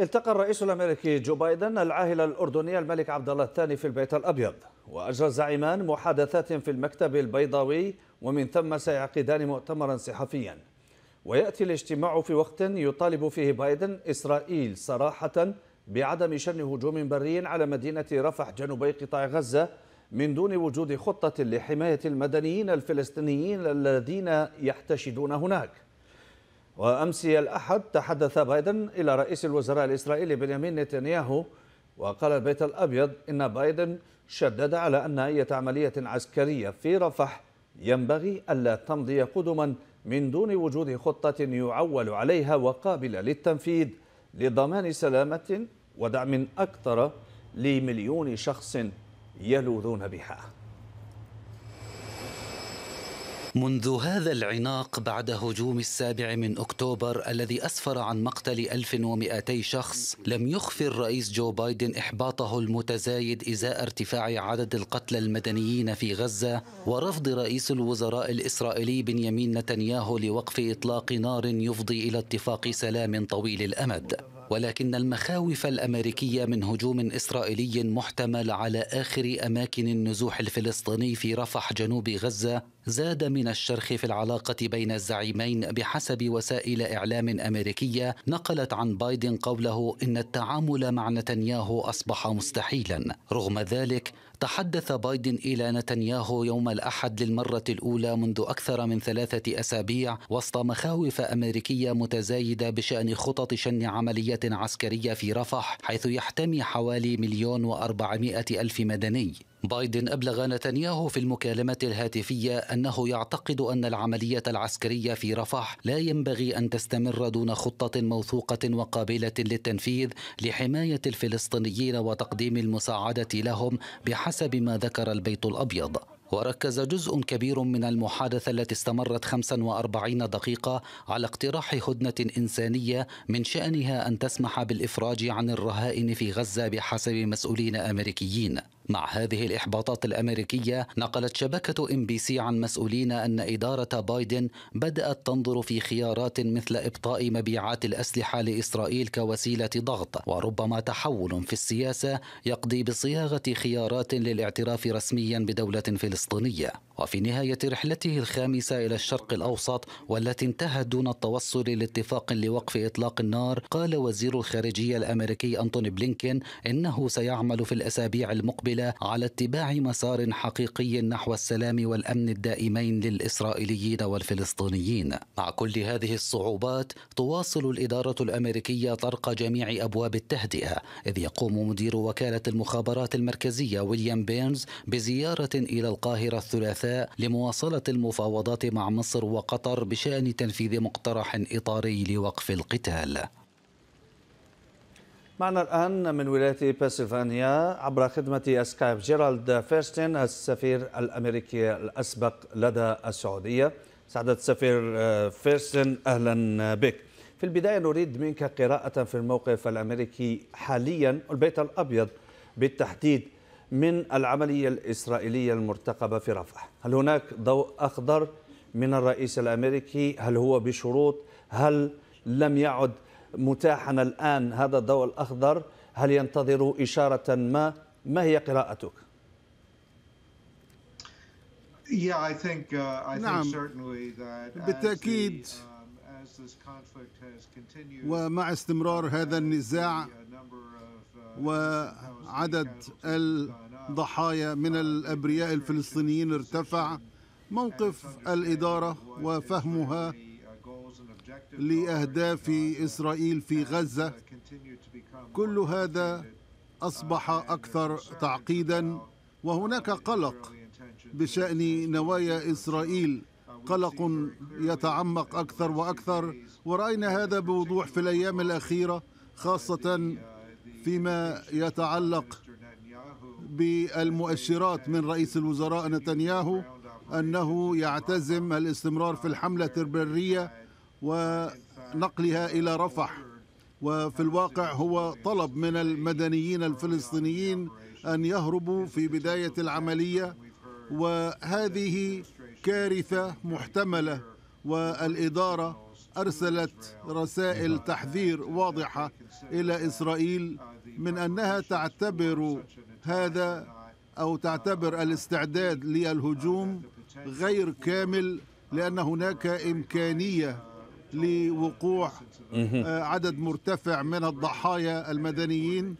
التقى الرئيس الامريكي جو بايدن العاهل الاردني الملك عبد الله الثاني في البيت الابيض واجرى الزعيمان محادثات في المكتب البيضاوي ومن ثم سيعقدان مؤتمرا صحفيا وياتي الاجتماع في وقت يطالب فيه بايدن اسرائيل صراحه بعدم شن هجوم بري على مدينه رفح جنوبي قطاع غزه من دون وجود خطه لحمايه المدنيين الفلسطينيين الذين يحتشدون هناك وأمس الأحد تحدث بايدن إلى رئيس الوزراء الإسرائيلي بنيامين نتنياهو وقال البيت الأبيض إن بايدن شدد على أن أي عملية عسكرية في رفح ينبغي ألا تمضي قدما من دون وجود خطة يعول عليها وقابلة للتنفيذ لضمان سلامة ودعم أكثر لمليون شخص يلوذون بها منذ هذا العناق بعد هجوم السابع من أكتوبر الذي أسفر عن مقتل 1200 شخص لم يخفي الرئيس جو بايدن إحباطه المتزايد إزاء ارتفاع عدد القتلى المدنيين في غزة ورفض رئيس الوزراء الإسرائيلي بنيامين نتنياهو لوقف إطلاق نار يفضي إلى اتفاق سلام طويل الأمد ولكن المخاوف الامريكيه من هجوم اسرائيلي محتمل على اخر اماكن النزوح الفلسطيني في رفح جنوب غزه زاد من الشرخ في العلاقة بين الزعيمين بحسب وسائل إعلام أمريكية نقلت عن بايدن قوله إن التعامل مع نتنياهو أصبح مستحيلا رغم ذلك تحدث بايدن إلى نتنياهو يوم الأحد للمرة الأولى منذ أكثر من ثلاثة أسابيع وسط مخاوف أمريكية متزايدة بشأن خطط شن عملية عسكرية في رفح حيث يحتمي حوالي مليون وأربعمائة ألف مدني بايدن أبلغ نتنياهو في المكالمة الهاتفية أنه يعتقد أن العملية العسكرية في رفح لا ينبغي أن تستمر دون خطة موثوقة وقابلة للتنفيذ لحماية الفلسطينيين وتقديم المساعدة لهم بحسب ما ذكر البيت الأبيض وركز جزء كبير من المحادثة التي استمرت 45 دقيقة على اقتراح هدنة إنسانية من شأنها أن تسمح بالإفراج عن الرهائن في غزة بحسب مسؤولين أمريكيين مع هذه الإحباطات الأمريكية نقلت شبكة ام بي سي عن مسؤولين أن إدارة بايدن بدأت تنظر في خيارات مثل إبطاء مبيعات الأسلحة لإسرائيل كوسيلة ضغط وربما تحول في السياسة يقضي بصياغة خيارات للاعتراف رسميا بدولة فلسطينية وفي نهاية رحلته الخامسة إلى الشرق الأوسط والتي انتهت دون التوصل لاتفاق لوقف إطلاق النار قال وزير الخارجية الأمريكي أنتوني بلينكين إنه سيعمل في الأسابيع المقبلة المقبله على اتباع مسار حقيقي نحو السلام والامن الدائمين للاسرائيليين والفلسطينيين. مع كل هذه الصعوبات تواصل الاداره الامريكيه طرق جميع ابواب التهدئه، اذ يقوم مدير وكاله المخابرات المركزيه ويليام بيرنز بزياره الى القاهره الثلاثاء لمواصله المفاوضات مع مصر وقطر بشان تنفيذ مقترح اطاري لوقف القتال. معنا الآن من ولاية بنسلفانيا عبر خدمة سكايب جيرالد فيرستين السفير الأمريكي الأسبق لدى السعودية سعادة السفير آه، فيرستين أهلا بك في البداية نريد منك قراءة في الموقف الأمريكي حاليا البيت الأبيض بالتحديد من العملية الإسرائيلية المرتقبة في رفح هل هناك ضوء أخضر من الرئيس الأمريكي هل هو بشروط هل لم يعد متاحنا الآن هذا الضوء الأخضر هل ينتظر إشارة ما ما هي قراءتك؟ uh, نعم بالتأكيد um, ومع استمرار uh, هذا النزاع uh, وعدد الضحايا من الأبرياء الفلسطينيين ارتفع موقف الإدارة وفهمها لاهداف اسرائيل في غزه كل هذا اصبح اكثر تعقيدا وهناك قلق بشان نوايا اسرائيل قلق يتعمق اكثر واكثر وراينا هذا بوضوح في الايام الاخيره خاصه فيما يتعلق بالمؤشرات من رئيس الوزراء نتنياهو انه يعتزم الاستمرار في الحمله البريه ونقلها إلى رفح وفي الواقع هو طلب من المدنيين الفلسطينيين أن يهربوا في بداية العملية وهذه كارثة محتملة والإدارة أرسلت رسائل تحذير واضحة إلى إسرائيل من أنها تعتبر هذا أو تعتبر الاستعداد للهجوم غير كامل لأن هناك إمكانية لوقوع آه، عدد مرتفع من الضحايا المدنيين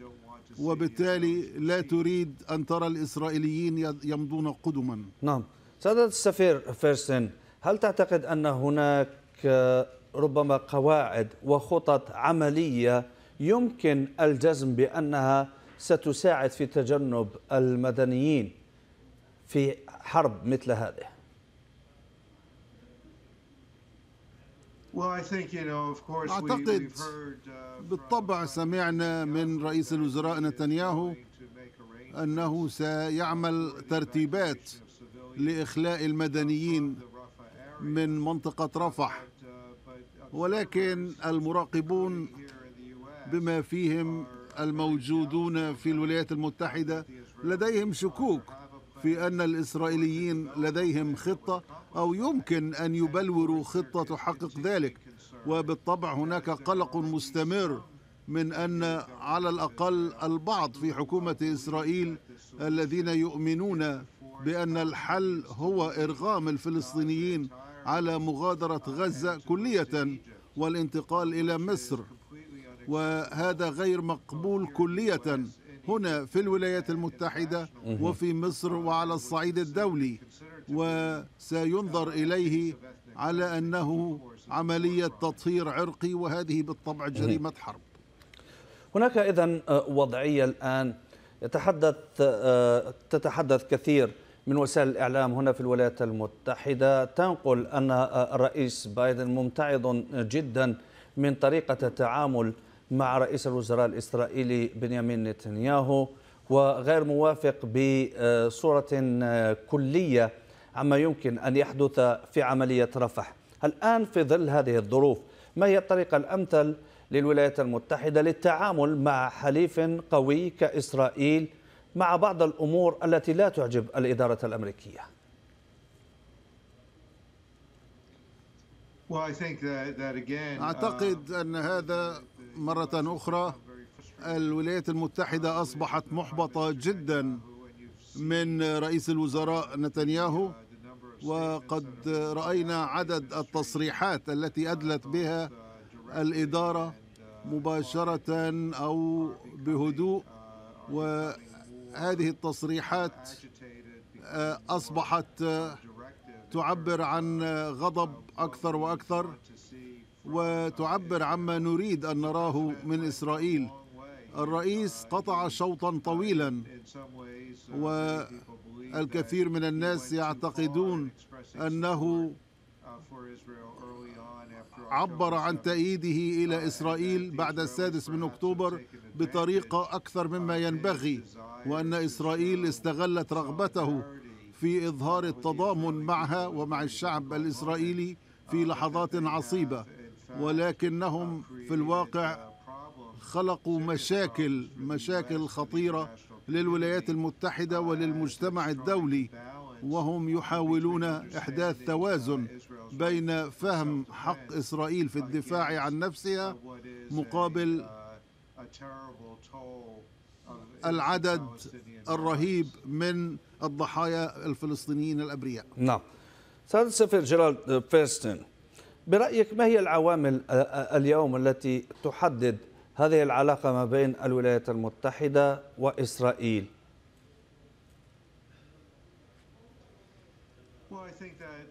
وبالتالي لا تريد أن ترى الإسرائيليين يمضون قدما نعم سادة السفير فيرسن هل تعتقد أن هناك آه، ربما قواعد وخطط عملية يمكن الجزم بأنها ستساعد في تجنب المدنيين في حرب مثل هذه أعتقد uh, بالطبع سمعنا من رئيس الوزراء نتنياهو أنه سيعمل ترتيبات لإخلاء المدنيين من منطقة رفح uh, ولكن المراقبون بما فيهم الموجودون في الولايات المتحدة لديهم شكوك في أن الإسرائيليين لديهم خطة أو يمكن أن يبلوروا خطة تحقق ذلك وبالطبع هناك قلق مستمر من أن على الأقل البعض في حكومة إسرائيل الذين يؤمنون بأن الحل هو إرغام الفلسطينيين على مغادرة غزة كلية والانتقال إلى مصر وهذا غير مقبول كلية هنا في الولايات المتحدة وفي مصر وعلى الصعيد الدولي وسينظر إليه على أنه عملية تطهير عرقي وهذه بالطبع جريمة حرب هناك إذا آه، وضعية الآن يتحدث آه، تتحدث كثير من وسائل الإعلام هنا في الولايات المتحدة تنقل أن آه، الرئيس بايدن ممتعض جدا من طريقة التعامل مع رئيس الوزراء الإسرائيلي بنيامين نتنياهو وغير موافق بصورة آه، كلية عما يمكن أن يحدث في عملية رفح الآن في ظل هذه الظروف ما هي الطريقة الأمثل للولايات المتحدة للتعامل مع حليف قوي كإسرائيل مع بعض الأمور التي لا تعجب الإدارة الأمريكية أعتقد uh, أن هذا مرة أخرى الولايات المتحدة أصبحت محبطة جدا من رئيس الوزراء نتنياهو وقد رأينا عدد التصريحات التي أدلت بها الإدارة مباشرة أو بهدوء وهذه التصريحات آه، أصبحت آه، تعبر عن غضب أكثر وأكثر وتعبر عما نريد أن نراه من إسرائيل الرئيس قطع شوطا طويلا والكثير من الناس يعتقدون أنه عبر عن تأييده إلى إسرائيل بعد السادس من أكتوبر بطريقة أكثر مما ينبغي وأن إسرائيل استغلت رغبته في إظهار التضامن معها ومع الشعب الإسرائيلي في لحظات عصيبة ولكنهم في الواقع خلقوا مشاكل مشاكل خطيره للولايات المتحده وللمجتمع الدولي وهم يحاولون احداث توازن بين فهم حق اسرائيل في الدفاع عن نفسها مقابل العدد الرهيب من الضحايا الفلسطينيين الابرياء نعم سيد السفير جيرالد بيرستن برأيك ما هي العوامل اليوم التي تحدد هذه العلاقة ما بين الولايات المتحدة وإسرائيل؟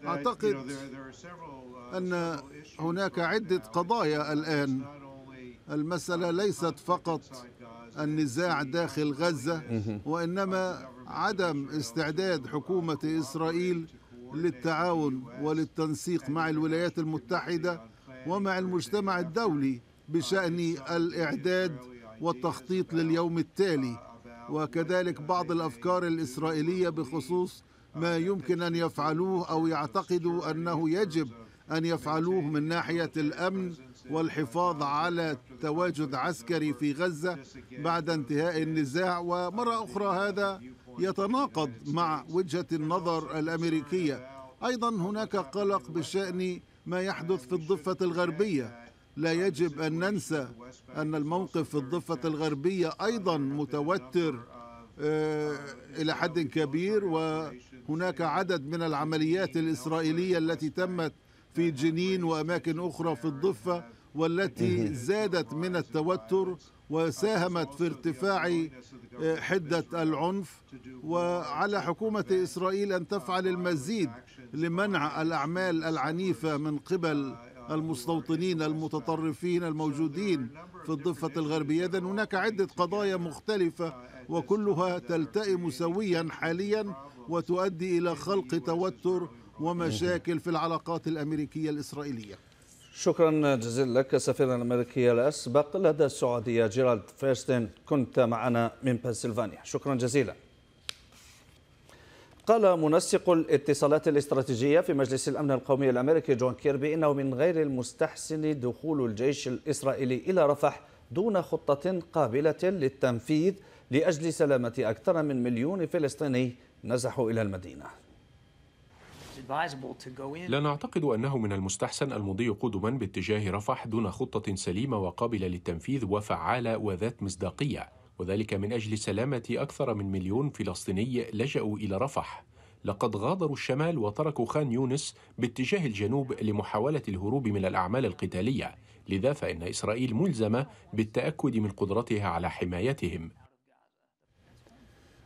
أعتقد uh, أن هناك عدة قضايا الآن المسألة uh, ليست فقط النزاع داخل غزة وإنما uh, عدم استعداد حكومة إسرائيل للتعاون وللتنسيق مع الولايات المتحدة ومع المجتمع الدولي بشأن الإعداد والتخطيط لليوم التالي وكذلك بعض الأفكار الإسرائيلية بخصوص ما يمكن أن يفعلوه أو يعتقدوا أنه يجب أن يفعلوه من ناحية الأمن والحفاظ على تواجد عسكري في غزة بعد انتهاء النزاع ومرة أخرى هذا يتناقض مع وجهة النظر الأمريكية أيضا هناك قلق بشأن ما يحدث في الضفة الغربية لا يجب أن ننسى أن الموقف في الضفة الغربية أيضا متوتر آه، إلى حد كبير وهناك عدد من العمليات الإسرائيلية التي تمت في جنين وأماكن أخرى في الضفة والتي زادت من التوتر وساهمت في ارتفاع آه، حدة العنف وعلى حكومة إسرائيل أن تفعل المزيد لمنع الأعمال العنيفة من قبل المستوطنين المتطرفين الموجودين في الضفة الغربية إذن هناك عدة قضايا مختلفة وكلها تلتئم سويا حاليا وتؤدي إلى خلق توتر ومشاكل في العلاقات الأمريكية الإسرائيلية شكرا جزيلا لك سفيرنا الامريكي الاسبق لدى السعوديه جيرالد فيرستن كنت معنا من بنسلفانيا شكرا جزيلا قال منسق الاتصالات الاستراتيجيه في مجلس الامن القومي الامريكي جون كيربي انه من غير المستحسن دخول الجيش الاسرائيلي الى رفح دون خطه قابله للتنفيذ لاجل سلامه اكثر من مليون فلسطيني نزحوا الى المدينه لا نعتقد أنه من المستحسن المضي قدما باتجاه رفح دون خطة سليمة وقابلة للتنفيذ وفعالة وذات مصداقية وذلك من أجل سلامة أكثر من مليون فلسطيني لجأوا إلى رفح لقد غادروا الشمال وتركوا خان يونس باتجاه الجنوب لمحاولة الهروب من الأعمال القتالية لذا فإن إسرائيل ملزمة بالتأكد من قدرتها على حمايتهم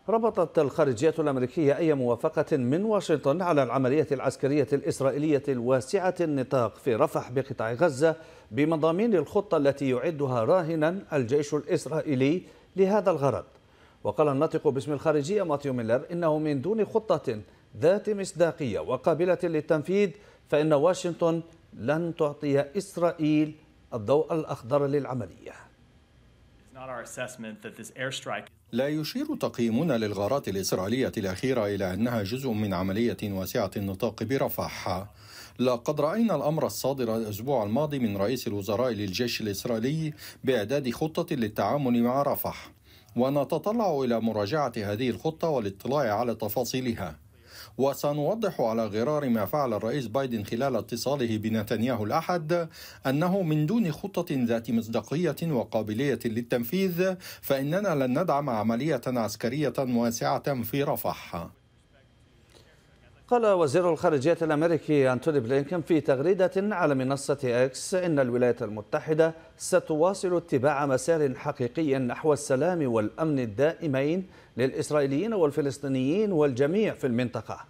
ربطت الخارجية الأمريكية أي موافقة من واشنطن على العملية العسكرية الإسرائيلية الواسعة النطاق في رفح بقطاع غزة بمضامين الخطة التي يعدها راهنا الجيش الإسرائيلي لهذا الغرض وقال الناطق باسم الخارجية ماتيو ميلر إنه من دون خطة ذات مصداقية وقابلة للتنفيذ فإن واشنطن لن تعطي إسرائيل الضوء الأخضر للعملية لا يشير تقييمنا للغارات الإسرائيلية الأخيرة إلى أنها جزء من عملية واسعة النطاق برفح لقد رأينا الأمر الصادر الأسبوع الماضي من رئيس الوزراء للجيش الإسرائيلي بإعداد خطة للتعامل مع رفح ونتطلع إلى مراجعة هذه الخطة والاطلاع على تفاصيلها وسنوضح على غرار ما فعل الرئيس بايدن خلال اتصاله بنتنياهو الأحد أنه من دون خطة ذات مصداقية وقابلية للتنفيذ فإننا لن ندعم عملية عسكرية واسعة في رفح قال وزير الخارجية الأمريكي أنتوني بلينكن في تغريدة على منصة إكس إن الولايات المتحدة ستواصل اتباع مسار حقيقي نحو السلام والأمن الدائمين للإسرائيليين والفلسطينيين والجميع في المنطقة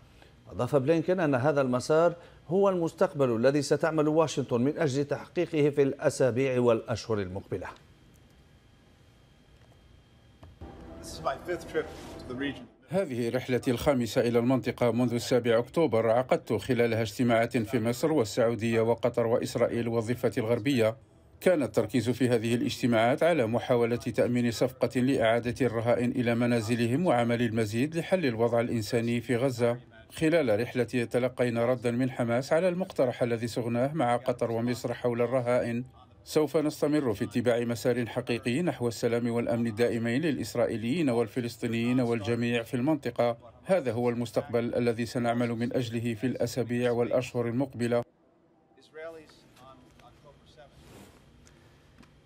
أضاف بلينكن أن هذا المسار هو المستقبل الذي ستعمل واشنطن من أجل تحقيقه في الأسابيع والأشهر المقبلة This is my fifth trip to the region. هذه رحلتي الخامسة إلى المنطقة منذ السابع أكتوبر عقدت خلالها اجتماعات في مصر والسعودية وقطر وإسرائيل والضفة الغربية كان التركيز في هذه الاجتماعات على محاولة تأمين صفقة لإعادة الرهائن إلى منازلهم وعمل المزيد لحل الوضع الإنساني في غزة خلال رحلتي تلقينا ردا من حماس على المقترح الذي صغناه مع قطر ومصر حول الرهائن سوف نستمر في اتباع مسار حقيقي نحو السلام والامن الدائمين للاسرائيليين والفلسطينيين والجميع في المنطقه هذا هو المستقبل الذي سنعمل من اجله في الاسابيع والاشهر المقبله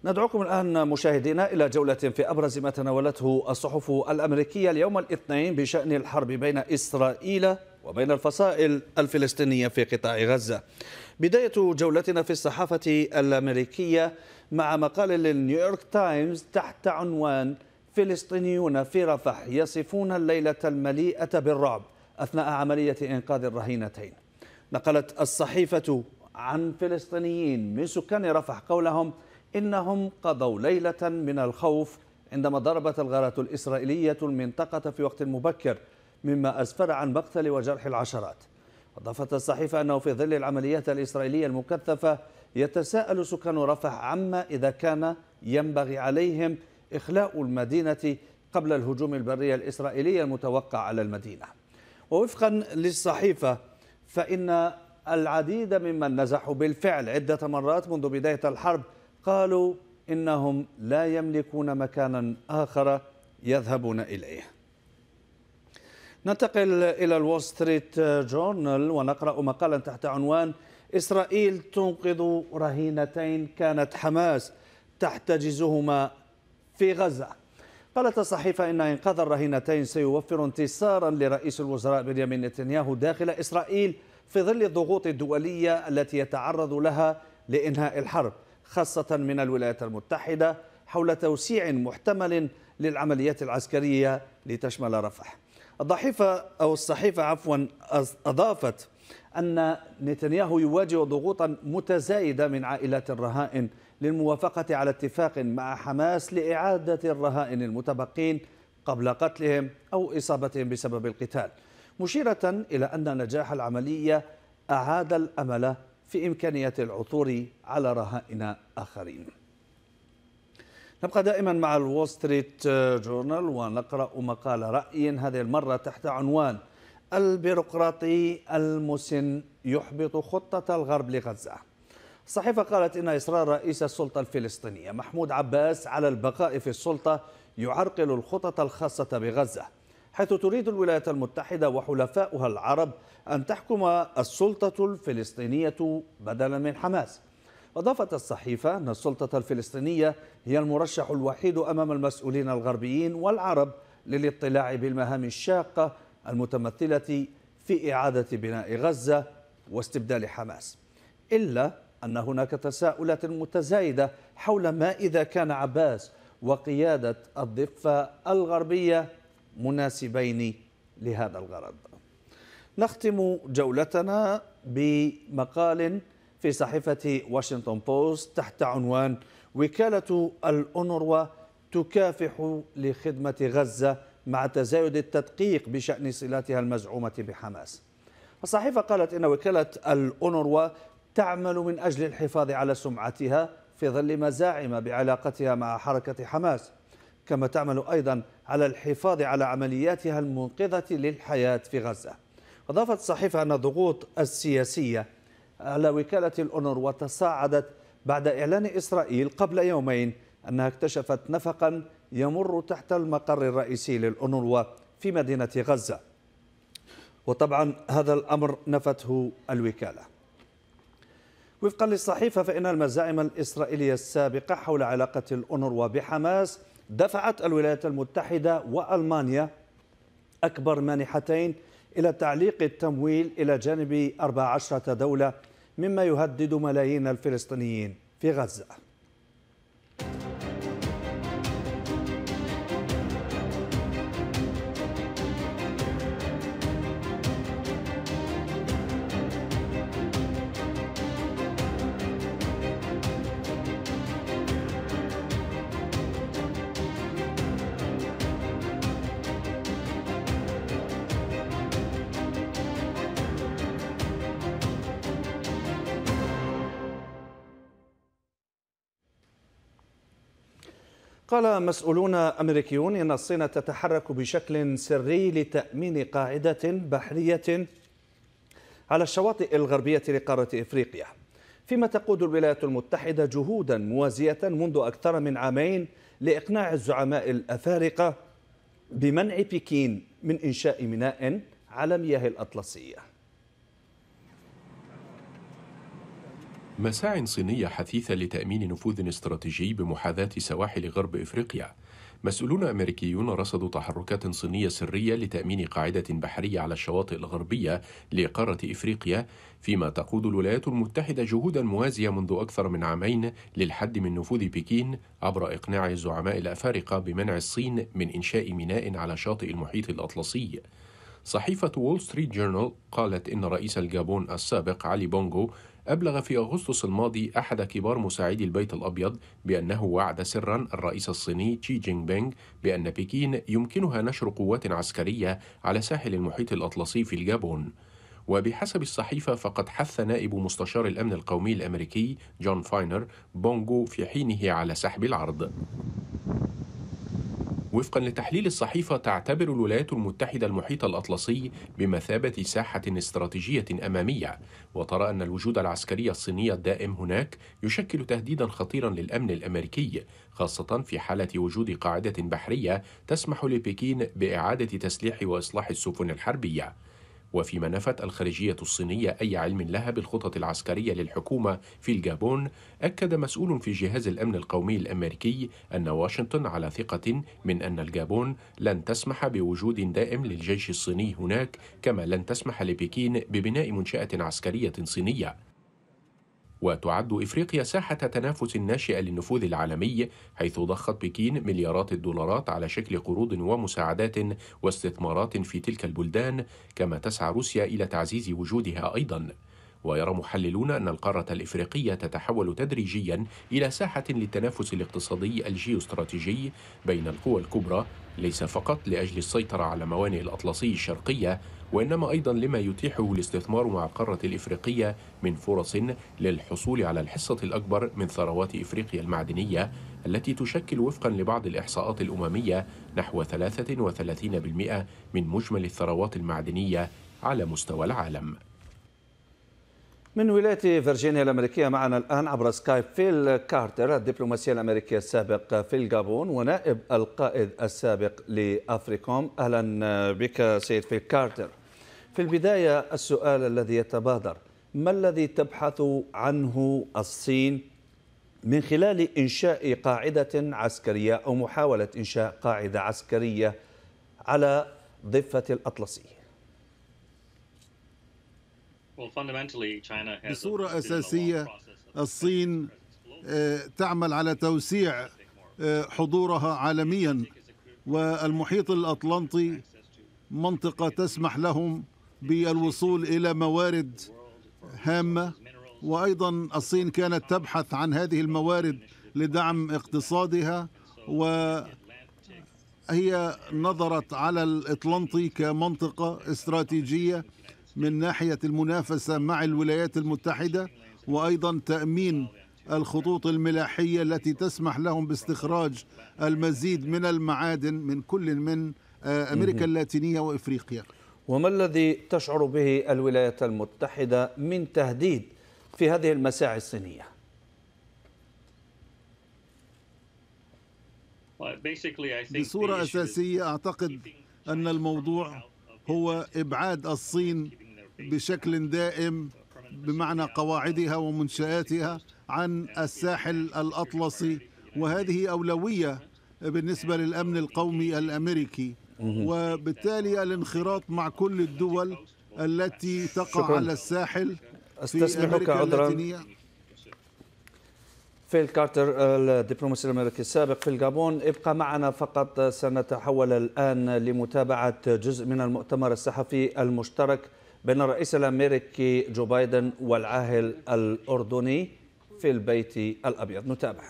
ندعوكم الآن مشاهدينا إلى جولة في أبرز ما تناولته الصحف الأمريكية اليوم الاثنين بشأن الحرب بين إسرائيل وبين الفصائل الفلسطينية في قطاع غزة بداية جولتنا في الصحافة الأمريكية مع مقال للنيويورك تايمز تحت عنوان فلسطينيون في رفح يصفون الليلة المليئة بالرعب أثناء عملية إنقاذ الرهينتين نقلت الصحيفة عن فلسطينيين من سكان رفح قولهم إنهم قضوا ليلة من الخوف عندما ضربت الغارات الإسرائيلية المنطقة في وقت مبكر مما أسفر عن مقتل وجرح العشرات أضافت الصحيفة أنه في ظل العمليات الإسرائيلية المكثفة يتساءل سكان رفح عما إذا كان ينبغي عليهم إخلاء المدينة قبل الهجوم البري الإسرائيلي المتوقع على المدينة ووفقا للصحيفة فإن العديد ممن نزحوا بالفعل عدة مرات منذ بداية الحرب قالوا إنهم لا يملكون مكانا آخر يذهبون إليه ننتقل إلى الول ستريت جورنال ونقرأ مقالا تحت عنوان إسرائيل تنقذ رهينتين كانت حماس تحتجزهما في غزة قالت الصحيفة إن إنقاذ الرهينتين سيوفر انتصارا لرئيس الوزراء بنيامين نتنياهو داخل إسرائيل في ظل الضغوط الدولية التي يتعرض لها لإنهاء الحرب خاصة من الولايات المتحدة حول توسيع محتمل للعمليات العسكرية لتشمل رفح الضحيفة أو الصحيفة عفوا أضافت أن نتنياهو يواجه ضغوطا متزايدة من عائلات الرهائن للموافقة على اتفاق مع حماس لإعادة الرهائن المتبقين قبل قتلهم أو إصابتهم بسبب القتال مشيرة إلى أن نجاح العملية أعاد الأمل في إمكانية العثور على رهائن آخرين نبقى دائما مع الول ستريت آه، جورنال ونقرا مقال راي هذه المره تحت عنوان البيروقراطي المسن يحبط خطه الغرب لغزه. الصحيفه قالت ان اصرار رئيس السلطه الفلسطينيه محمود عباس على البقاء في السلطه يعرقل الخطط الخاصه بغزه حيث تريد الولايات المتحده وحلفاؤها العرب ان تحكم السلطه الفلسطينيه بدلا من حماس. أضافت الصحيفة أن السلطة الفلسطينية هي المرشح الوحيد أمام المسؤولين الغربيين والعرب للاطلاع بالمهام الشاقة المتمثلة في إعادة بناء غزة واستبدال حماس إلا أن هناك تساؤلات متزايدة حول ما إذا كان عباس وقيادة الضفة الغربية مناسبين لهذا الغرض نختم جولتنا بمقال في صحيفة واشنطن بوست تحت عنوان وكالة الأونروا تكافح لخدمة غزة مع تزايد التدقيق بشأن صلاتها المزعومة بحماس الصحيفة قالت إن وكالة الأونروا تعمل من أجل الحفاظ على سمعتها في ظل مزاعم بعلاقتها مع حركة حماس كما تعمل أيضا على الحفاظ على عملياتها المنقذة للحياة في غزة أضافت الصحيفة أن الضغوط السياسية على وكالة الأونر وتصاعدت بعد إعلان إسرائيل قبل يومين أنها اكتشفت نفقا يمر تحت المقر الرئيسي للأونروا في مدينة غزة وطبعا هذا الأمر نفته الوكالة وفقا للصحيفة فإن المزاعم الإسرائيلية السابقة حول علاقة الأونروا بحماس دفعت الولايات المتحدة وألمانيا أكبر مانحتين إلى تعليق التمويل إلى جانب 14 دولة مما يهدد ملايين الفلسطينيين في غزة قال مسؤولون أمريكيون أن الصين تتحرك بشكل سري لتأمين قاعدة بحرية على الشواطئ الغربية لقارة إفريقيا فيما تقود الولايات المتحدة جهودا موازية منذ أكثر من عامين لإقناع الزعماء الأفارقة بمنع بكين من إنشاء ميناء على مياه الأطلسية مساع صينية حثيثة لتأمين نفوذ استراتيجي بمحاذاة سواحل غرب إفريقيا مسؤولون أمريكيون رصدوا تحركات صينية سرية لتأمين قاعدة بحرية على الشواطئ الغربية لقارة إفريقيا فيما تقود الولايات المتحدة جهودا موازية منذ أكثر من عامين للحد من نفوذ بكين عبر إقناع الزعماء الأفارقة بمنع الصين من إنشاء ميناء على شاطئ المحيط الأطلسي صحيفة وول ستريت جورنال قالت إن رئيس الجابون السابق علي بونغو أبلغ في أغسطس الماضي أحد كبار مساعدي البيت الأبيض بأنه وعد سرا الرئيس الصيني شي جين بينغ بأن بكين يمكنها نشر قوات عسكرية على ساحل المحيط الأطلسي في الجابون وبحسب الصحيفة فقد حث نائب مستشار الأمن القومي الأمريكي جون فاينر بونغو في حينه على سحب العرض وفقا لتحليل الصحيفة تعتبر الولايات المتحدة المحيط الأطلسي بمثابة ساحة استراتيجية أمامية وترى أن الوجود العسكري الصيني الدائم هناك يشكل تهديدا خطيرا للأمن الأمريكي خاصة في حالة وجود قاعدة بحرية تسمح لبكين بإعادة تسليح وإصلاح السفن الحربية وفيما نفت الخارجية الصينية أي علم لها بالخطط العسكرية للحكومة في الجابون أكد مسؤول في جهاز الأمن القومي الأمريكي أن واشنطن على ثقة من أن الجابون لن تسمح بوجود دائم للجيش الصيني هناك كما لن تسمح لبكين ببناء منشأة عسكرية صينية وتعد إفريقيا ساحة تنافس ناشئة للنفوذ العالمي حيث ضخت بكين مليارات الدولارات على شكل قروض ومساعدات واستثمارات في تلك البلدان كما تسعى روسيا إلى تعزيز وجودها أيضاً ويرى محللون أن القارة الإفريقية تتحول تدريجيا إلى ساحة للتنافس الاقتصادي الجيوستراتيجي بين القوى الكبرى ليس فقط لأجل السيطرة على موانئ الأطلسي الشرقية وإنما أيضا لما يتيحه الاستثمار مع القارة الإفريقية من فرص للحصول على الحصة الأكبر من ثروات إفريقيا المعدنية التي تشكل وفقا لبعض الإحصاءات الأممية نحو 33% من مجمل الثروات المعدنية على مستوى العالم من ولاية فرجينيا الأمريكية معنا الآن عبر سكايب فيل كارتر الدبلوماسية الأمريكية السابق في الجابون ونائب القائد السابق لأفريكوم أهلا بك سيد فيل كارتر في البداية السؤال الذي يتبادر ما الذي تبحث عنه الصين من خلال إنشاء قاعدة عسكرية أو محاولة إنشاء قاعدة عسكرية على ضفة الأطلسية بصورة أساسية الصين آه، تعمل على توسيع آه، حضورها عالميا والمحيط الأطلنطي منطقة تسمح لهم بالوصول إلى موارد هامة وأيضا الصين كانت تبحث عن هذه الموارد لدعم اقتصادها وهي نظرت على الأطلنطي كمنطقة استراتيجية من ناحية المنافسة مع الولايات المتحدة وأيضا تأمين الخطوط الملاحية التي تسمح لهم باستخراج المزيد من المعادن من كل من آه، أمريكا اللاتينية وإفريقيا وما الذي تشعر به الولايات المتحدة من تهديد في هذه المساعي الصينية؟ بصورة أساسية أعتقد أن الموضوع هو إبعاد الصين بشكل دائم بمعنى قواعدها ومنشآتها عن الساحل الأطلسي وهذه أولوية بالنسبة للأمن القومي الأمريكي وبالتالي الانخراط مع كل الدول التي تقع شكرا. على الساحل استسمحك عذرا فيل كارتر الدبلوماسي الامريكي السابق في الجابون ابقى معنا فقط سنتحول الان لمتابعه جزء من المؤتمر الصحفي المشترك بين الرئيس الامريكي جو بايدن والعاهل الاردني في البيت الابيض نتابع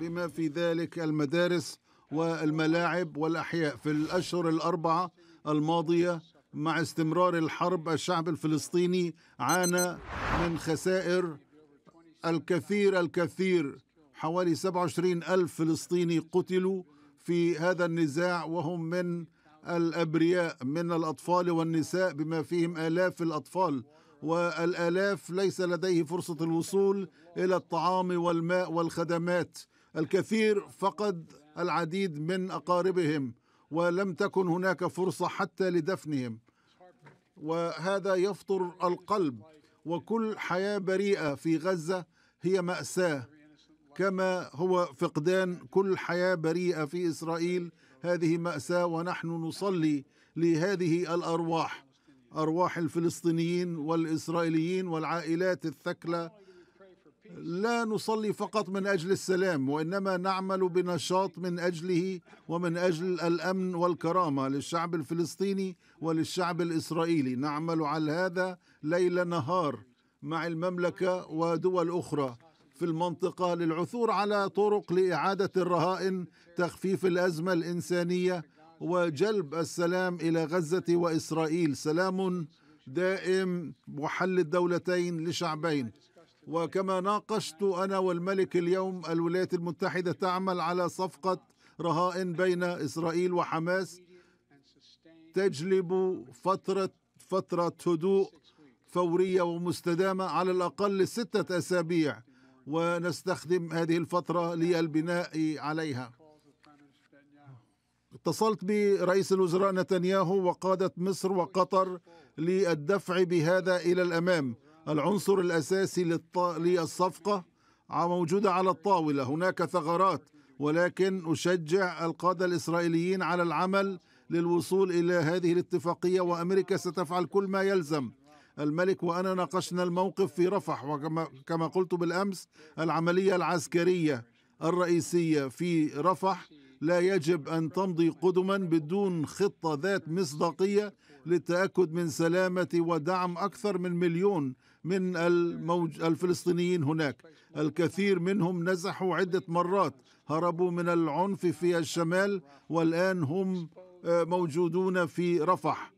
بما في ذلك المدارس والملاعب والاحياء في الاشهر الاربعه الماضيه مع استمرار الحرب الشعب الفلسطيني عانى من خسائر الكثير الكثير حوالي 27 ألف فلسطيني قتلوا في هذا النزاع وهم من الأبرياء من الأطفال والنساء بما فيهم آلاف الأطفال والآلاف ليس لديه فرصة الوصول إلى الطعام والماء والخدمات الكثير فقد العديد من أقاربهم ولم تكن هناك فرصة حتى لدفنهم وهذا يفطر القلب وكل حياة بريئة في غزة هي مأساة كما هو فقدان كل حياة بريئة في إسرائيل هذه مأساة ونحن نصلي لهذه الأرواح أرواح الفلسطينيين والإسرائيليين والعائلات الثكلة لا نصلي فقط من أجل السلام وإنما نعمل بنشاط من أجله ومن أجل الأمن والكرامة للشعب الفلسطيني وللشعب الإسرائيلي نعمل على هذا ليل نهار مع المملكة ودول أخرى في المنطقة للعثور على طرق لإعادة الرهائن تخفيف الأزمة الإنسانية وجلب السلام إلى غزة وإسرائيل سلام دائم وحل الدولتين لشعبين وكما ناقشت أنا والملك اليوم الولايات المتحدة تعمل على صفقة رهائن بين إسرائيل وحماس تجلب فترة فترة هدوء فورية ومستدامة على الأقل ستة أسابيع ونستخدم هذه الفترة للبناء عليها اتصلت برئيس الوزراء نتنياهو وقادة مصر وقطر للدفع بهذا إلى الأمام العنصر الأساسي للصفقة موجودة على الطاولة هناك ثغرات ولكن أشجع القادة الإسرائيليين على العمل للوصول إلى هذه الاتفاقية وأمريكا ستفعل كل ما يلزم الملك وأنا ناقشنا الموقف في رفح وكما قلت بالأمس العملية العسكرية الرئيسية في رفح لا يجب أن تمضي قدما بدون خطة ذات مصداقية للتأكد من سلامة ودعم أكثر من مليون من الموج... الفلسطينيين هناك الكثير منهم نزحوا عدة مرات هربوا من العنف في الشمال والآن هم آه، موجودون في رفح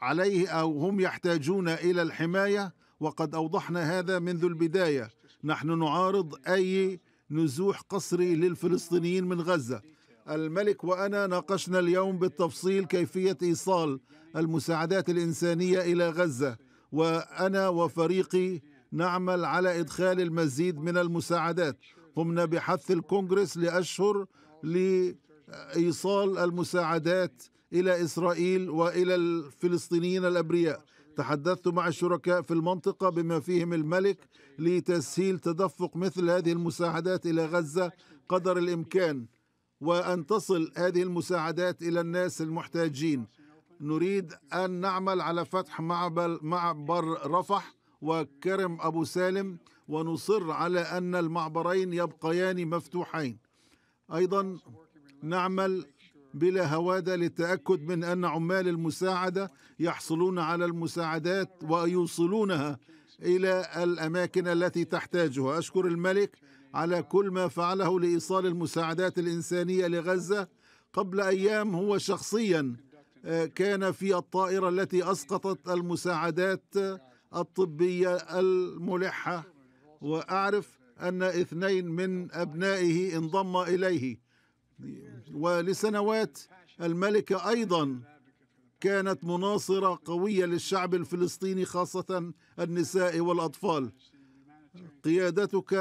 عليه او هم يحتاجون الى الحمايه وقد اوضحنا هذا منذ البدايه نحن نعارض اي نزوح قسري للفلسطينيين من غزه الملك وانا ناقشنا اليوم بالتفصيل كيفيه ايصال المساعدات الانسانيه الى غزه وانا وفريقي نعمل على ادخال المزيد من المساعدات قمنا بحث الكونغرس لاشهر لايصال المساعدات الى اسرائيل والى الفلسطينيين الابرياء تحدثت مع الشركاء في المنطقة بما فيهم الملك لتسهيل تدفق مثل هذه المساعدات إلى غزة قدر الإمكان وأن تصل هذه المساعدات إلى الناس المحتاجين نريد أن نعمل على فتح معبر رفح وكرم أبو سالم ونصر على أن المعبرين يبقيان مفتوحين أيضا نعمل بلا هواده للتاكد من ان عمال المساعده يحصلون على المساعدات ويوصلونها الى الاماكن التي تحتاجها اشكر الملك على كل ما فعله لايصال المساعدات الانسانيه لغزه قبل ايام هو شخصيا آه، كان في الطائره التي اسقطت المساعدات آه، الطبيه الملحه واعرف ان اثنين من ابنائه انضم اليه ولسنوات الملكة أيضا كانت مناصرة قوية للشعب الفلسطيني خاصة النساء والأطفال قيادتك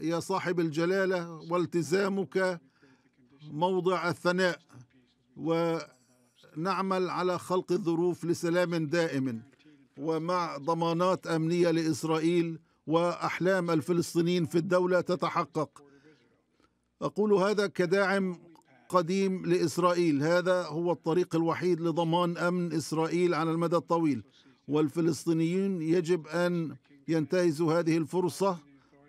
يا صاحب الجلالة والتزامك موضع الثناء ونعمل على خلق الظروف لسلام دائم ومع ضمانات أمنية لإسرائيل وأحلام الفلسطينيين في الدولة تتحقق أقول هذا كداعم قديم لإسرائيل هذا هو الطريق الوحيد لضمان أمن إسرائيل على المدى الطويل والفلسطينيين يجب أن ينتهزوا هذه الفرصة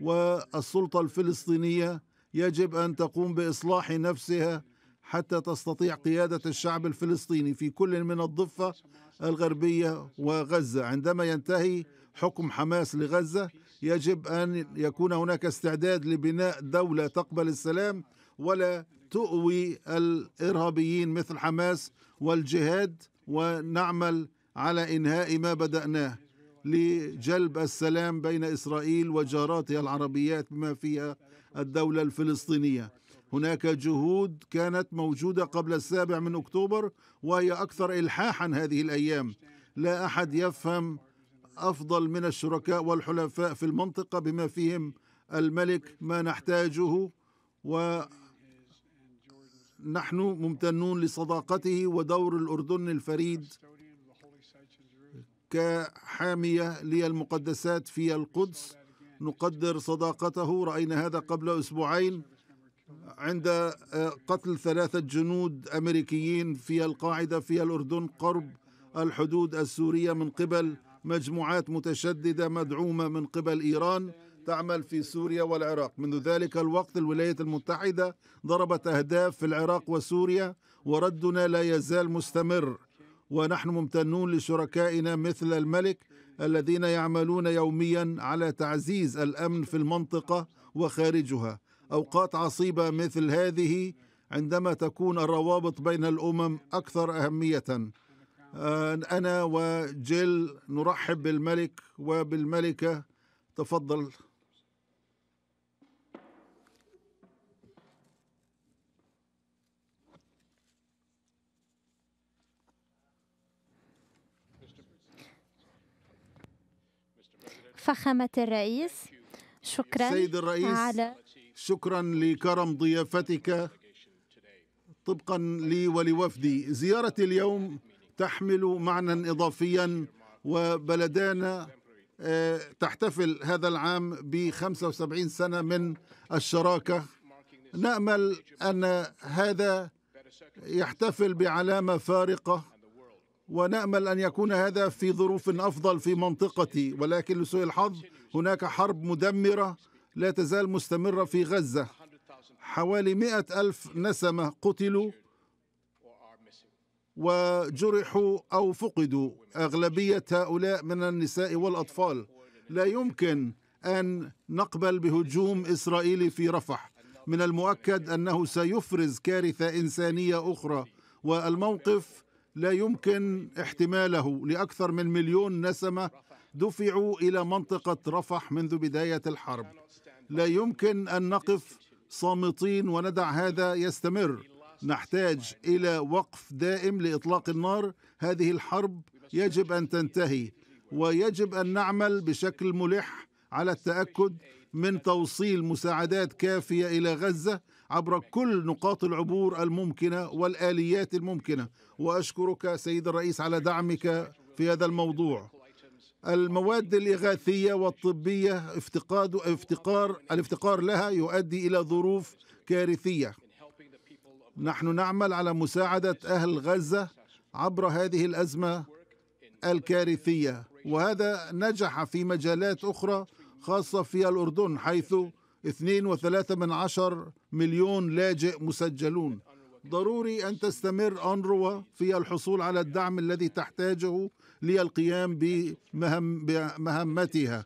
والسلطة الفلسطينية يجب أن تقوم بإصلاح نفسها حتى تستطيع قيادة الشعب الفلسطيني في كل من الضفة الغربية وغزة عندما ينتهي حكم حماس لغزة يجب أن يكون هناك استعداد لبناء دولة تقبل السلام ولا تؤوي الإرهابيين مثل حماس والجهاد ونعمل على إنهاء ما بدأناه لجلب السلام بين إسرائيل وجاراتها العربيات بما فيها الدولة الفلسطينية هناك جهود كانت موجودة قبل السابع من أكتوبر وهي أكثر إلحاحا هذه الأيام لا أحد يفهم أفضل من الشركاء والحلفاء في المنطقة بما فيهم الملك ما نحتاجه ونحن ممتنون لصداقته ودور الأردن الفريد كحامية للمقدسات في القدس نقدر صداقته رأينا هذا قبل أسبوعين عند آه، قتل ثلاثة جنود أمريكيين في القاعدة في الأردن قرب الحدود السورية من قبل مجموعات متشددة مدعومة من قبل إيران تعمل في سوريا والعراق منذ ذلك الوقت الولايات المتحدة ضربت أهداف في العراق وسوريا وردنا لا يزال مستمر ونحن ممتنون لشركائنا مثل الملك الذين يعملون يوميا على تعزيز الأمن في المنطقة وخارجها أوقات عصيبة مثل هذه عندما تكون الروابط بين الأمم أكثر أهمية آه، أنا وجيل نرحب بالملك وبالملكة تفضل فخامة الرئيس شكرا سيد الرئيس على شكرا لكرم ضيافتك طبقا لي ولوفدي زيارتي اليوم تحمل معنى إضافيا وبلدانا آه، تحتفل هذا العام ب 75 سنة من الشراكة نأمل أن هذا يحتفل بعلامة فارقة ونأمل أن يكون هذا في ظروف أفضل في منطقتي ولكن لسوء الحظ هناك حرب مدمرة لا تزال مستمرة في غزة حوالي مئة ألف نسمة قتلوا وجرحوا أو فقدوا أغلبية هؤلاء من النساء والأطفال لا يمكن أن نقبل بهجوم إسرائيلي في رفح من المؤكد أنه سيفرز كارثة إنسانية أخرى والموقف لا يمكن احتماله لأكثر من مليون نسمة دفعوا إلى منطقة رفح منذ بداية الحرب لا يمكن أن نقف صامتين وندع هذا يستمر نحتاج الى وقف دائم لاطلاق النار هذه الحرب يجب ان تنتهي ويجب ان نعمل بشكل ملح على التاكد من توصيل مساعدات كافيه الى غزه عبر كل نقاط العبور الممكنه والاليات الممكنه واشكرك سيد الرئيس على دعمك في هذا الموضوع المواد الإغاثية والطبية افتقاد افتقار الافتقار لها يؤدي إلى ظروف كارثية نحن نعمل على مساعدة أهل غزة عبر هذه الأزمة الكارثية وهذا نجح في مجالات أخرى خاصة في الأردن حيث 2.3 من عشر مليون لاجئ مسجلون ضروري أن تستمر أنروا في الحصول على الدعم الذي تحتاجه للقيام بمهم بمهمتها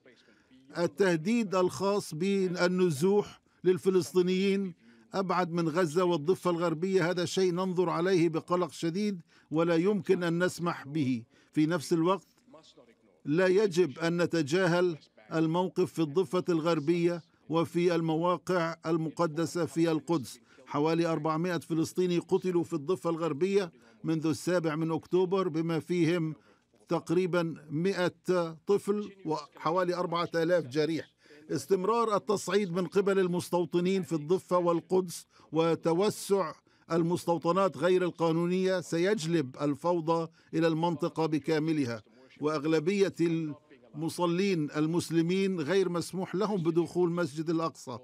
التهديد الخاص بالنزوح للفلسطينيين أبعد من غزة والضفة الغربية هذا شيء ننظر عليه بقلق شديد ولا يمكن أن نسمح به في نفس الوقت لا يجب أن نتجاهل الموقف في الضفة الغربية وفي المواقع المقدسة في القدس حوالي 400 فلسطيني قتلوا في الضفة الغربية منذ السابع من أكتوبر بما فيهم تقريبا 100 طفل وحوالي 4000 جريح استمرار التصعيد من قبل المستوطنين في الضفة والقدس وتوسع المستوطنات غير القانونية سيجلب الفوضى إلى المنطقة بكاملها وأغلبية المصلين المسلمين غير مسموح لهم بدخول مسجد الأقصى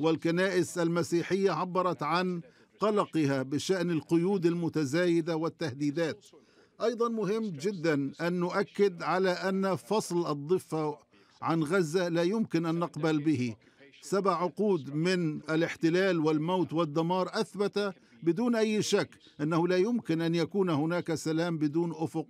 والكنائس المسيحية عبرت عن قلقها بشأن القيود المتزايدة والتهديدات أيضا مهم جدا أن نؤكد على أن فصل الضفة عن غزة لا يمكن أن نقبل به سبع عقود من الاحتلال والموت والدمار أثبت بدون أي شك أنه لا يمكن أن يكون هناك سلام بدون أفق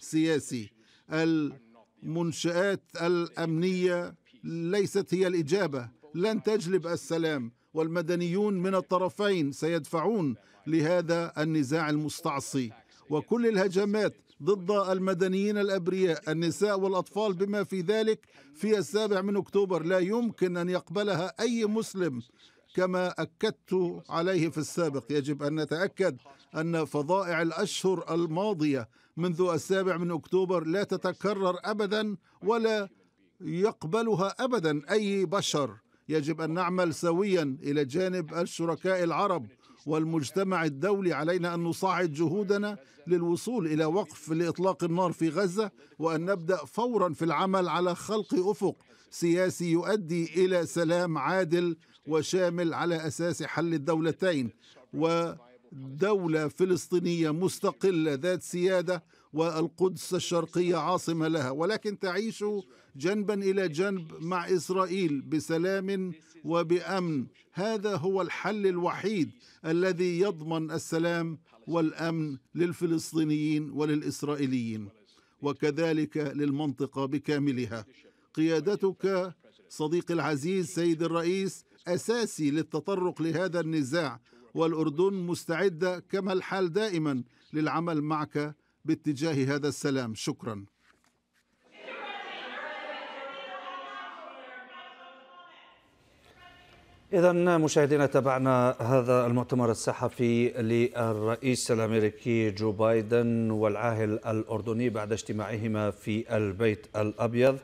سياسي المنشآت الأمنية ليست هي الإجابة لن تجلب السلام والمدنيون من الطرفين سيدفعون لهذا النزاع المستعصي وكل الهجمات ضد المدنيين الأبرياء النساء والأطفال بما في ذلك في السابع من أكتوبر لا يمكن أن يقبلها أي مسلم كما أكدت عليه في السابق يجب أن نتأكد أن فضائع الأشهر الماضية منذ السابع من أكتوبر لا تتكرر أبدا ولا يقبلها أبدا أي بشر يجب أن نعمل سويا إلى جانب الشركاء العرب والمجتمع الدولي علينا أن نصاعد جهودنا للوصول إلى وقف لإطلاق النار في غزة وأن نبدأ فورا في العمل على خلق أفق سياسي يؤدي إلى سلام عادل وشامل على أساس حل الدولتين ودولة فلسطينية مستقلة ذات سيادة والقدس الشرقية عاصمة لها ولكن تعيش جنبا إلى جنب مع إسرائيل بسلام وبأمن هذا هو الحل الوحيد الذي يضمن السلام والأمن للفلسطينيين وللإسرائيليين وكذلك للمنطقة بكاملها قيادتك صديقي العزيز سيد الرئيس أساسي للتطرق لهذا النزاع والأردن مستعدة كما الحال دائما للعمل معك باتجاه هذا السلام شكرا إذا مشاهدينا تابعنا هذا المؤتمر الصحفي للرئيس الأمريكي جو بايدن والعاهل الأردني بعد اجتماعهما في البيت الأبيض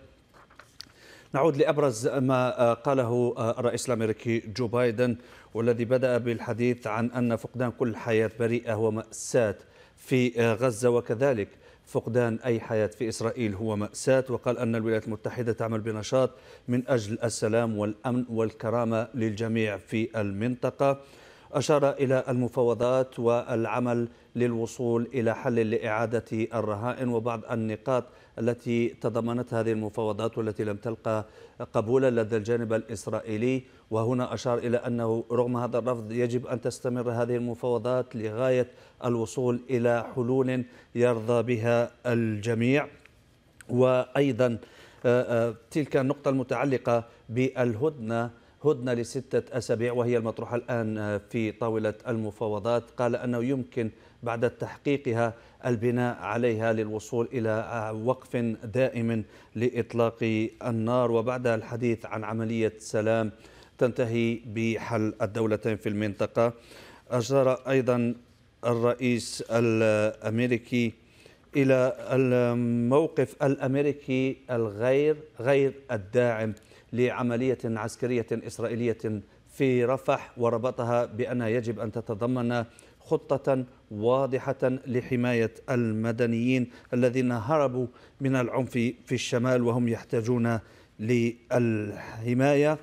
نعود لأبرز ما قاله الرئيس الأمريكي جو بايدن والذي بدأ بالحديث عن أن فقدان كل حياة بريئة هو مأساة في آه، غزة وكذلك فقدان أي حياة في إسرائيل هو مأساة وقال أن الولايات المتحدة تعمل بنشاط من أجل السلام والأمن والكرامة للجميع في المنطقة أشار إلى المفاوضات والعمل للوصول إلى حل لإعادة الرهائن وبعض النقاط التي تضمنت هذه المفاوضات والتي لم تلقى قبولا لدى الجانب الإسرائيلي وهنا أشار إلى أنه رغم هذا الرفض يجب أن تستمر هذه المفاوضات لغاية الوصول إلى حلول يرضى بها الجميع وأيضا آه، آه، تلك النقطة المتعلقة بالهدنة هدنة لستة أسابيع وهي المطروحة الآن آه، في طاولة المفاوضات قال أنه يمكن بعد تحقيقها البناء عليها للوصول إلى آه، وقف دائم لإطلاق النار وبعدها الحديث عن عملية سلام تنتهي بحل الدولتين في المنطقة أشار أيضا الرئيس الأمريكي إلى الموقف الأمريكي الغير غير الداعم لعملية عسكرية إسرائيلية في رفح وربطها بأنها يجب أن تتضمن خطة واضحة لحماية المدنيين الذين هربوا من العنف في الشمال وهم يحتاجون للحماية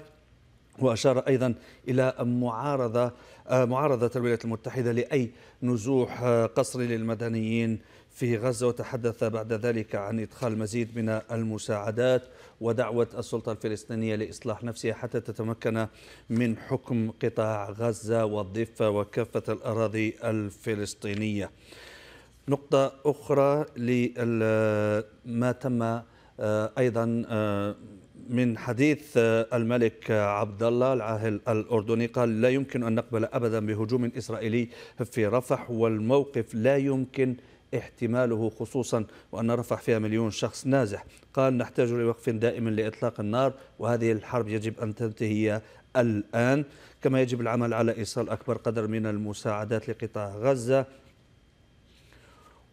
وأشار أيضا إلى معارضة معارضة الولايات المتحدة لأي نزوح قصري للمدنيين في غزة وتحدث بعد ذلك عن إدخال مزيد من المساعدات ودعوة السلطة الفلسطينية لإصلاح نفسها حتى تتمكن من حكم قطاع غزة والضفة وكافة الأراضي الفلسطينية نقطة أخرى لما تم آه، أيضا آه، من حديث آه، الملك عبد الله العاهل الاردني قال لا يمكن ان نقبل ابدا بهجوم اسرائيلي في رفح والموقف لا يمكن احتماله خصوصا وأن رفح فيها مليون شخص نازح قال نحتاج لوقف دائم لإطلاق النار وهذه الحرب يجب أن تنتهي الآن كما يجب العمل على إيصال أكبر قدر من المساعدات لقطاع غزة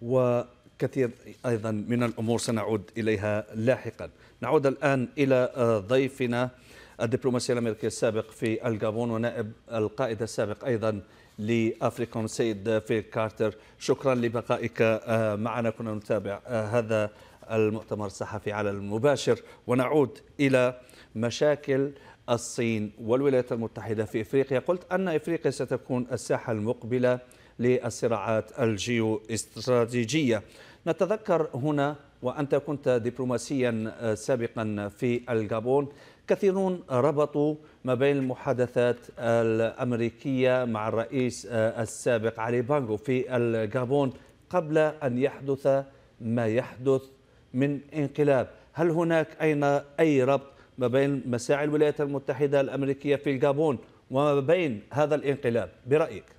وكثير أيضا من الأمور سنعود إليها لاحقا نعود الآن إلى ضيفنا الدبلوماسي الأمريكي السابق في الجابون ونائب القائد السابق أيضا لافريكوم سيد فيل كارتر شكرا لبقائك آه، معنا كنا نتابع آه، هذا المؤتمر الصحفي على المباشر ونعود الى مشاكل الصين والولايات المتحده في افريقيا قلت ان افريقيا ستكون الساحه المقبله للصراعات الجيو استراتيجيه نتذكر هنا وأنت كنت دبلوماسيا آه، سابقا في الجابون كثيرون ربطوا ما بين المحادثات الأمريكية مع الرئيس آه، السابق علي بانغو في الجابون قبل أن يحدث ما يحدث من انقلاب هل هناك أين أي ربط ما بين مساعي الولايات المتحدة الأمريكية في الجابون وما بين هذا الانقلاب برأيك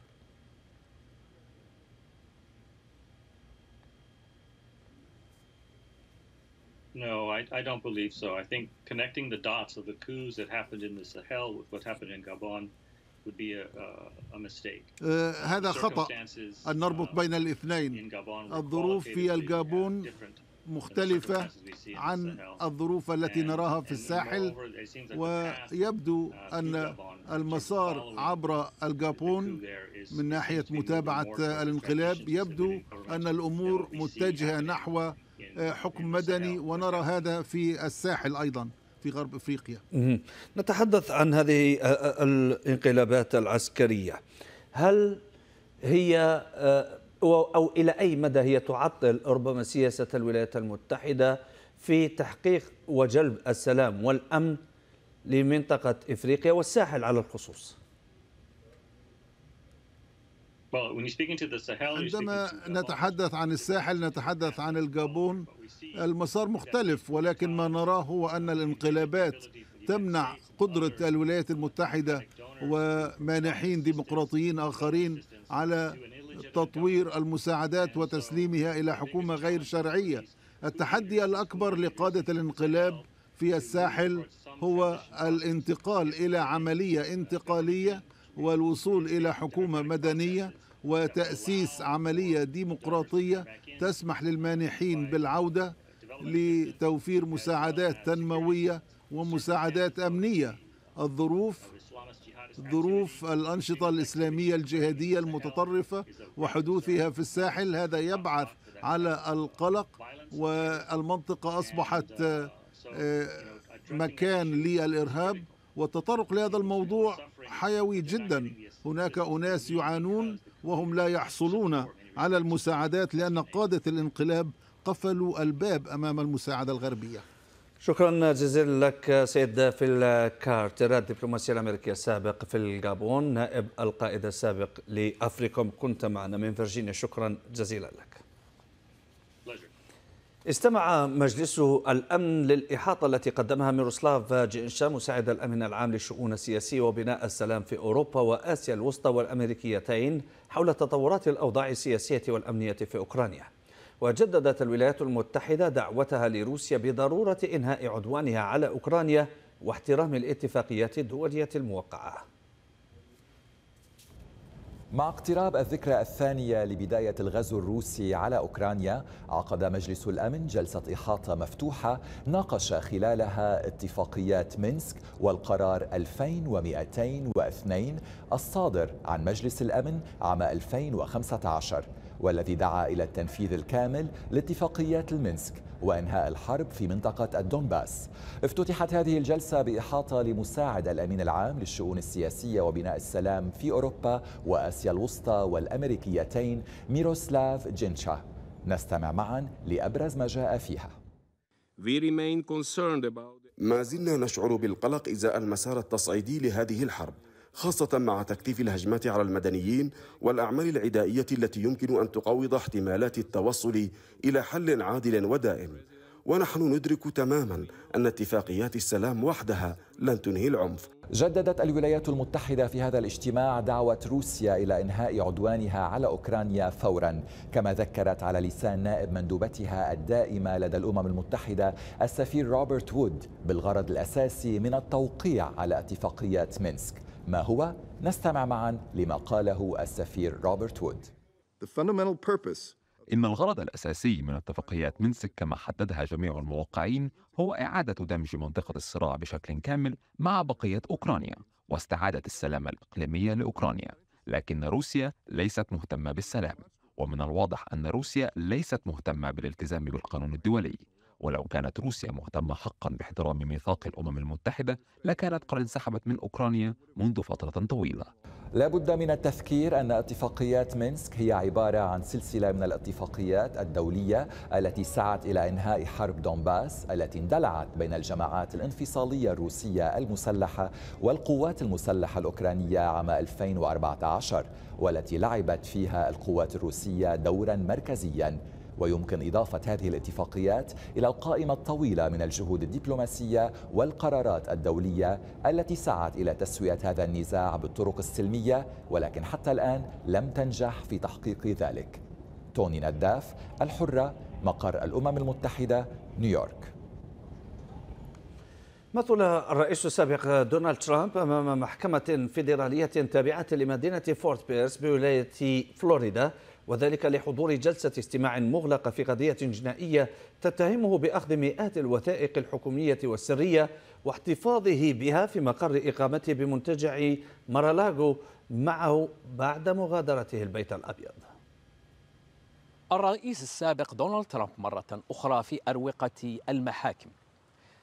No, I, I don't believe so. I think connecting the dots of the coups that happened in the Sahel with what happened in Gabon would be a, uh, a mistake. Uh, هذا خطأ أن نربط uh, بين الاثنين. الظروف في الجابون مختلفة عن الظروف التي نراها في الساحل uh, ويبدو أن المسار عبر الجابون من ناحية متابعة الانقلاب يبدو أن الأمور متجهة نحو آه، حكم مدني ونرى هذا في الساحل ايضا في غرب افريقيا. نتحدث عن هذه آه، آه، الانقلابات العسكريه. هل هي او الى اي مدى هي تعطل ربما سياسه الولايات المتحده في تحقيق وجلب السلام والامن لمنطقه افريقيا والساحل على الخصوص؟ عندما uh, نتحدث عن الساحل نتحدث عن الجابون المسار مختلف ولكن ما نراه هو أن الانقلابات تمنع قدرة الولايات المتحدة ومانحين ديمقراطيين آخرين على تطوير المساعدات وتسليمها إلى حكومة غير شرعية التحدي الأكبر لقادة الانقلاب في الساحل هو الانتقال إلى عملية انتقالية والوصول إلى حكومة مدنية وتأسيس عملية ديمقراطية تسمح للمانحين بالعودة لتوفير مساعدات تنموية ومساعدات أمنية الظروف ظروف الأنشطة الإسلامية الجهادية المتطرفة وحدوثها في الساحل هذا يبعث على القلق والمنطقة أصبحت آه، مكان للإرهاب والتطرق لهذا الموضوع حيوي جدا هناك أناس يعانون وهم لا يحصلون على المساعدات لأن قادة الانقلاب قفلوا الباب أمام المساعدة الغربية شكرا جزيلا لك سيد فيل كارتر الدبلوماسي الامريكي السابق في الجابون نائب القائد السابق لافريكوم كنت معنا من فرجينيا شكرا جزيلا لك استمع مجلس الأمن للإحاطة التي قدمها ميروسلاف جينشا مساعد الأمن العام للشؤون السياسية وبناء السلام في أوروبا وآسيا الوسطى والأمريكيتين حول تطورات الأوضاع السياسية والأمنية في أوكرانيا وجددت الولايات المتحدة دعوتها لروسيا بضرورة إنهاء عدوانها على أوكرانيا واحترام الاتفاقيات الدولية الموقعة مع اقتراب الذكرى الثانية لبداية الغزو الروسي على أوكرانيا عقد مجلس الأمن جلسة إحاطة مفتوحة ناقش خلالها اتفاقيات مينسك والقرار 2202 الصادر عن مجلس الأمن عام 2015 والذي دعا إلى التنفيذ الكامل لاتفاقيات المنسك وإنهاء الحرب في منطقة الدونباس افتتحت هذه الجلسة بإحاطة لمساعد الأمين العام للشؤون السياسية وبناء السلام في أوروبا وآسيا الوسطى والأمريكيتين ميروسلاف جينشا نستمع معا لأبرز ما جاء فيها ما زلنا نشعر بالقلق إزاء المسار التصعيدي لهذه الحرب خاصة مع تكثيف الهجمات على المدنيين والأعمال العدائية التي يمكن أن تقوض احتمالات التوصل إلى حل عادل ودائم ونحن ندرك تماما ان اتفاقيات السلام وحدها لن تنهي العنف. جددت الولايات المتحده في هذا الاجتماع دعوه روسيا الى انهاء عدوانها على اوكرانيا فورا، كما ذكرت على لسان نائب مندوبتها الدائمه لدى الامم المتحده السفير روبرت وود بالغرض الاساسي من التوقيع على اتفاقيه مينسك. ما هو؟ نستمع معا لما قاله السفير روبرت وود إن الغرض الأساسي من اتفاقيات منسك كما حددها جميع الموقعين هو إعادة دمج منطقة الصراع بشكل كامل مع بقية أوكرانيا واستعادة السلام الإقليمية لأوكرانيا لكن روسيا ليست مهتمة بالسلام ومن الواضح أن روسيا ليست مهتمة بالالتزام بالقانون الدولي ولو كانت روسيا مهتمة حقا باحترام ميثاق الأمم المتحدة لكانت قد انسحبت من أوكرانيا منذ فترة طويلة لا بد من التذكير أن اتفاقيات مينسك هي عبارة عن سلسلة من الاتفاقيات الدولية التي سعت إلى إنهاء حرب دونباس التي اندلعت بين الجماعات الانفصالية الروسية المسلحة والقوات المسلحة الأوكرانية عام 2014 والتي لعبت فيها القوات الروسية دورا مركزيا ويمكن إضافة هذه الاتفاقيات إلى القائمة الطويلة من الجهود الدبلوماسية والقرارات الدولية التي سعت إلى تسوية هذا النزاع بالطرق السلمية ولكن حتى الآن لم تنجح في تحقيق ذلك توني نداف الحرة مقر الأمم المتحدة نيويورك مثل الرئيس السابق دونالد ترامب أمام محكمة فيدرالية تابعة لمدينة فورت بيرس بولاية فلوريدا وذلك لحضور جلسة استماع مغلقة في قضية جنائية تتهمه بأخذ مئات الوثائق الحكومية والسرية واحتفاظه بها في مقر إقامته بمنتجع مارالاغو معه بعد مغادرته البيت الأبيض الرئيس السابق دونالد ترامب مرة أخرى في أروقة المحاكم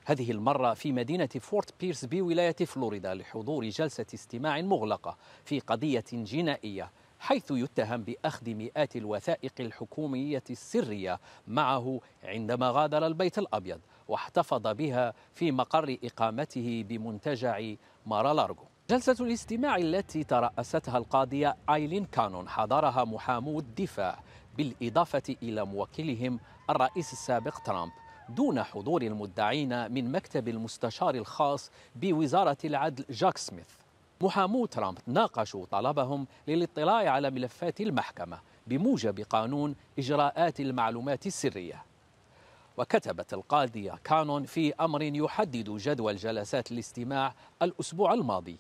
هذه المرة في مدينة فورت بيرس بولاية فلوريدا لحضور جلسة استماع مغلقة في قضية جنائية حيث يتهم باخذ مئات الوثائق الحكوميه السريه معه عندما غادر البيت الابيض واحتفظ بها في مقر اقامته بمنتجع مارالارغو جلسة الاستماع التي ترأستها القاضية آيلين كانون حضرها محامو الدفاع بالإضافة إلى موكلهم الرئيس السابق ترامب دون حضور المدعين من مكتب المستشار الخاص بوزارة العدل جاك سميث محامو ترامب ناقشوا طلبهم للاطلاع على ملفات المحكمة بموجب قانون إجراءات المعلومات السرية وكتبت القاضية كانون في أمر يحدد جدول جلسات الاستماع الأسبوع الماضي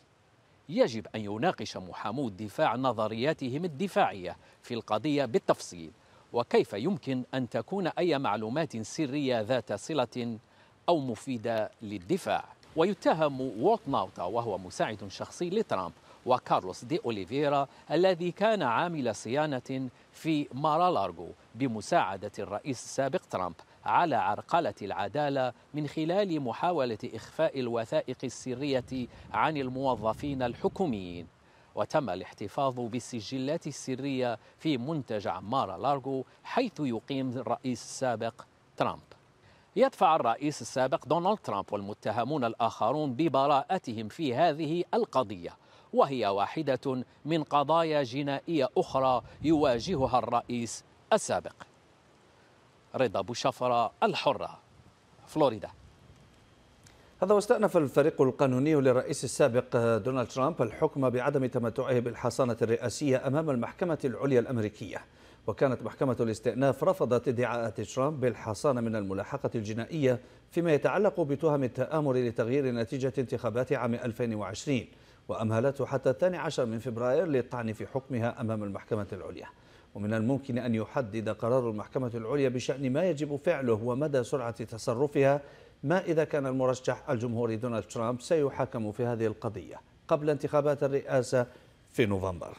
يجب أن يناقش محامو الدفاع نظرياتهم الدفاعية في القضية بالتفصيل وكيف يمكن أن تكون أي معلومات سرية ذات صلة أو مفيدة للدفاع ويتهم وولت ناوتا وهو مساعد شخصي لترامب وكارلوس دي أوليفيرا الذي كان عامل صيانة في مارالارغو بمساعدة الرئيس السابق ترامب على عرقلة العدالة من خلال محاولة إخفاء الوثائق السرية عن الموظفين الحكوميين وتم الاحتفاظ بالسجلات السرية في منتجع مارالارغو حيث يقيم الرئيس السابق ترامب يدفع الرئيس السابق دونالد ترامب والمتهمون الآخرون ببراءتهم في هذه القضية وهي واحدة من قضايا جنائية أخرى يواجهها الرئيس السابق رضا بوشفرة الحرة فلوريدا هذا واستأنف الفريق القانوني للرئيس السابق دونالد ترامب الحكم بعدم تمتعه بالحصانة الرئاسية أمام المحكمة العليا الأمريكية وكانت محكمة الاستئناف رفضت ادعاءات ترامب بالحصانة من الملاحقة الجنائية فيما يتعلق بتهم التآمر لتغيير نتيجة انتخابات عام 2020 وأمهلته حتى 12 من فبراير للطعن في حكمها أمام المحكمة العليا ومن الممكن أن يحدد قرار المحكمة العليا بشأن ما يجب فعله ومدى سرعة تصرفها ما إذا كان المرشح الجمهوري دونالد ترامب سيحاكم في هذه القضية قبل انتخابات الرئاسة في نوفمبر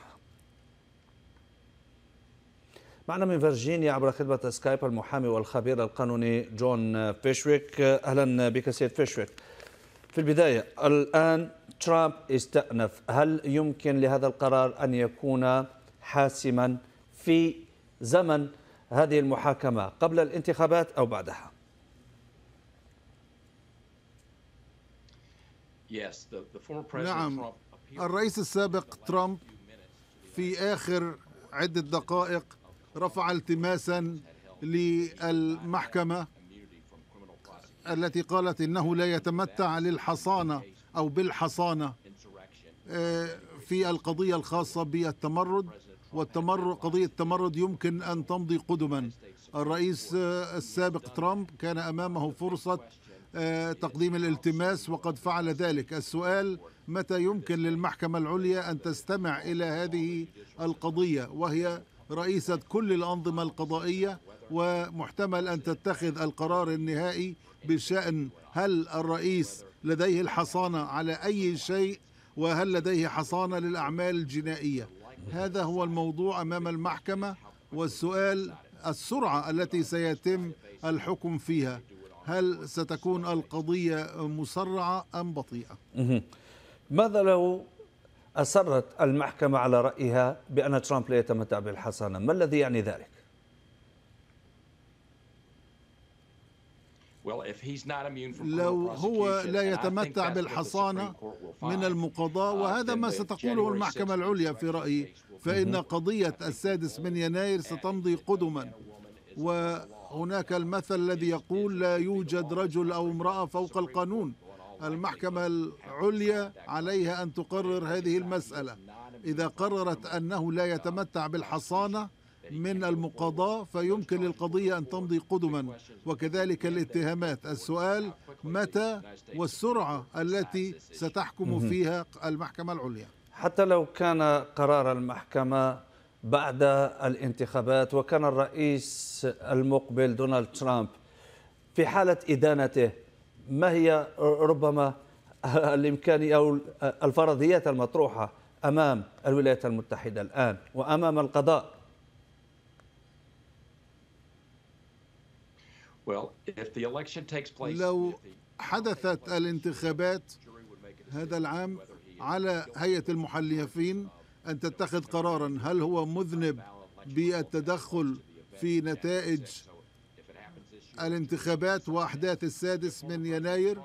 معنا من فرجينيا عبر خدمة سكايب المحامي والخبير القانوني جون فيشويك أهلا بك سيد فيشويك في البداية الآن ترامب استأنف هل يمكن لهذا القرار أن يكون حاسما في زمن هذه المحاكمة قبل الانتخابات أو بعدها؟ نعم الرئيس السابق ترامب في آخر عدة دقائق رفع التماسا للمحكمة التي قالت إنه لا يتمتع للحصانة أو بالحصانة آه، في القضية الخاصة بالتمرد والتمرد قضية التمرد يمكن أن تمضي قدما الرئيس آه، السابق ترامب كان أمامه فرصة آه، تقديم الالتماس وقد فعل ذلك السؤال متى يمكن للمحكمة العليا أن تستمع إلى هذه القضية وهي رئيسة كل الأنظمة القضائية ومحتمل أن تتخذ القرار النهائي بشأن هل الرئيس لديه الحصانة على أي شيء وهل لديه حصانة للأعمال الجنائية هذا هو الموضوع أمام المحكمة والسؤال السرعة التي سيتم الحكم فيها هل ستكون القضية مسرعة أم بطيئة؟ ماذا لو أصرت المحكمة على رأيها بأن ترامب لا يتمتع بالحصانة ما الذي يعني ذلك؟ لو هو لا يتمتع بالحصانة من المقضاء uh, وهذا ما ستقوله المحكمة العليا في رأيي فإن قضية السادس من يناير ستمضي قدما وهناك المثل الذي يقول لا يوجد رجل أو امرأة فوق القانون المحكمة العليا عليها أن تقرر هذه المسألة إذا قررت أنه لا يتمتع بالحصانة من المقاضاة فيمكن للقضية أن تمضي قدما وكذلك الاتهامات السؤال متى والسرعة التي ستحكم فيها المحكمة العليا حتى لو كان قرار المحكمة بعد الانتخابات وكان الرئيس المقبل دونالد ترامب في حالة إدانته ما هي ربما الإمكانية أو الفرضيات المطروحة أمام الولايات المتحدة الآن وأمام القضاء لو حدثت الانتخابات هذا العام على هيئة المحلفين أن تتخذ قرارا هل هو مذنب بالتدخل في نتائج الانتخابات وأحداث السادس من يناير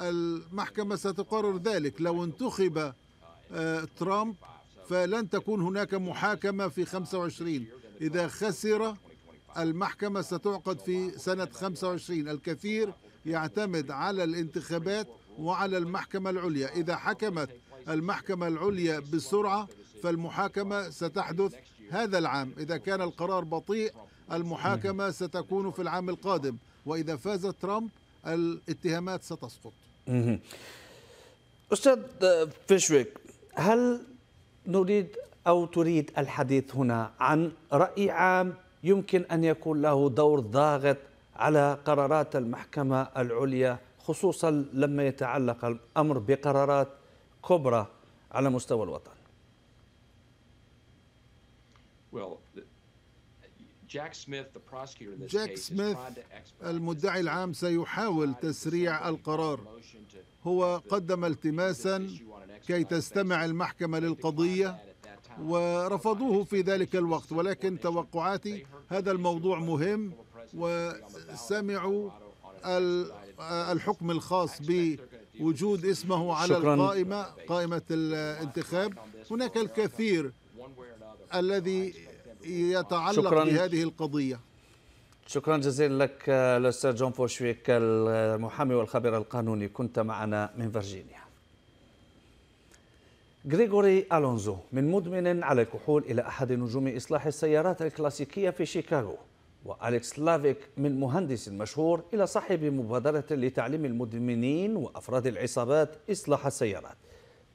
المحكمة ستقرر ذلك لو انتخب آه، ترامب فلن تكون هناك محاكمة في 25 إذا خسر المحكمة ستعقد في سنة 25 الكثير يعتمد على الانتخابات وعلى المحكمة العليا إذا حكمت المحكمة العليا بسرعة فالمحاكمة ستحدث هذا العام إذا كان القرار بطيء المحاكمة نعم. ستكون في العام القادم وإذا فاز ترامب الاتهامات ستسقط أستاذ فيشويك هل نريد أو تريد الحديث هنا عن رأي عام يمكن أن يكون له دور ضاغط على قرارات المحكمة العليا خصوصا لما يتعلق الأمر بقرارات كبرى على مستوى الوطن well, جاك سميث المدعي العام سيحاول تسريع القرار هو قدم التماسا كي تستمع المحكمة للقضية ورفضوه في ذلك الوقت ولكن توقعاتي هذا الموضوع مهم وسمعوا الحكم الخاص بوجود اسمه على القائمة قائمة الانتخاب هناك الكثير الذي يتعلق شكرا بهذه القضية شكرا جزيلا لك آه، الأستاذ جون فوشويك المحامي والخبير القانوني كنت معنا من فرجينيا غريغوري ألونزو من مدمن على الكحول إلى أحد نجوم إصلاح السيارات الكلاسيكية في شيكاغو وأليكس لافيك من مهندس مشهور إلى صاحب مبادرة لتعليم المدمنين وأفراد العصابات إصلاح السيارات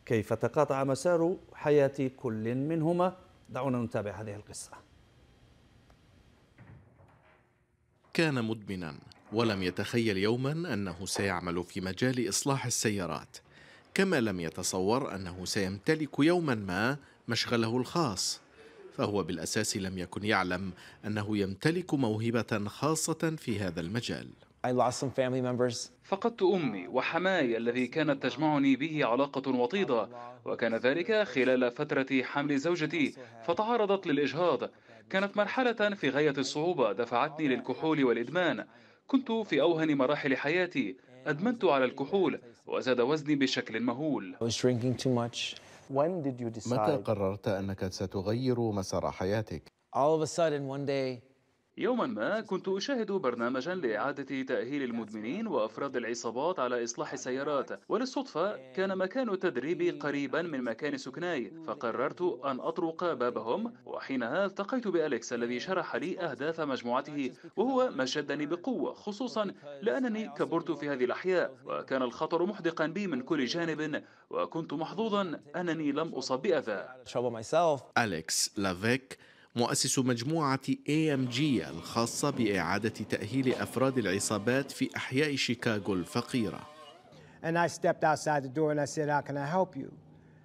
كيف تقاطع مسار حياة كل منهما دعونا نتابع هذه القصة كان مدمنا ولم يتخيل يوما أنه سيعمل في مجال إصلاح السيارات كما لم يتصور أنه سيمتلك يوما ما مشغله الخاص فهو بالأساس لم يكن يعلم أنه يمتلك موهبة خاصة في هذا المجال I lost some family members. فقدت أمي وحماي الذي كانت تجمعني به علاقة وطيدة وكان ذلك خلال فترة حمل زوجتي فتعرضت للإجهاض كانت مرحلة في غاية الصعوبة دفعتني للكحول والإدمان كنت في أوهن مراحل حياتي أدمنت على الكحول وزاد وزني بشكل مهول متى قررت أنك ستغير مسار حياتك؟ All of a sudden one day يوما ما كنت أشاهد برنامجا لإعادة تأهيل المدمنين وأفراد العصابات على إصلاح السيارات وللصدفة كان مكان تدريبي قريبا من مكان سكناي فقررت أن أطرق بابهم وحينها التقيت بأليكس الذي شرح لي أهداف مجموعته وهو ما شدني بقوة خصوصا لأنني كبرت في هذه الأحياء وكان الخطر محدقا بي من كل جانب وكنت محظوظا أنني لم أصب بأذى أليكس لافيك مؤسس مجموعة AMG الخاصة بإعادة تأهيل أفراد العصابات في أحياء شيكاغو الفقيرة.